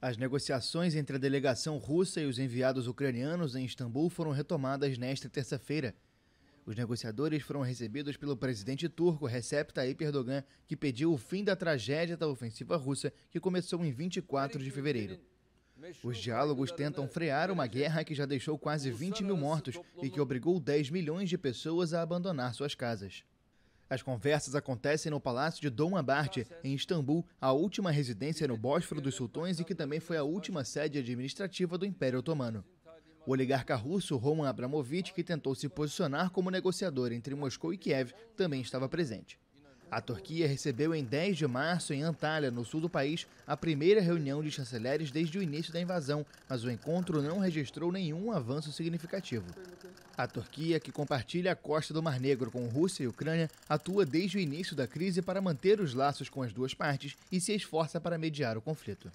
As negociações entre a delegação russa e os enviados ucranianos em Istambul foram retomadas nesta terça-feira. Os negociadores foram recebidos pelo presidente turco Recep Tayyip Erdogan, que pediu o fim da tragédia da ofensiva russa que começou em 24 de fevereiro. Os diálogos tentam frear uma guerra que já deixou quase 20 mil mortos e que obrigou 10 milhões de pessoas a abandonar suas casas. As conversas acontecem no Palácio de Dom Abarte, em Istambul, a última residência no Bósforo dos Sultões e que também foi a última sede administrativa do Império Otomano. O oligarca russo Roman Abramovich, que tentou se posicionar como negociador entre Moscou e Kiev, também estava presente. A Turquia recebeu em 10 de março, em Antalya, no sul do país, a primeira reunião de chanceleres desde o início da invasão, mas o encontro não registrou nenhum avanço significativo. A Turquia, que compartilha a costa do Mar Negro com Rússia e Ucrânia, atua desde o início da crise para manter os laços com as duas partes e se esforça para mediar o conflito.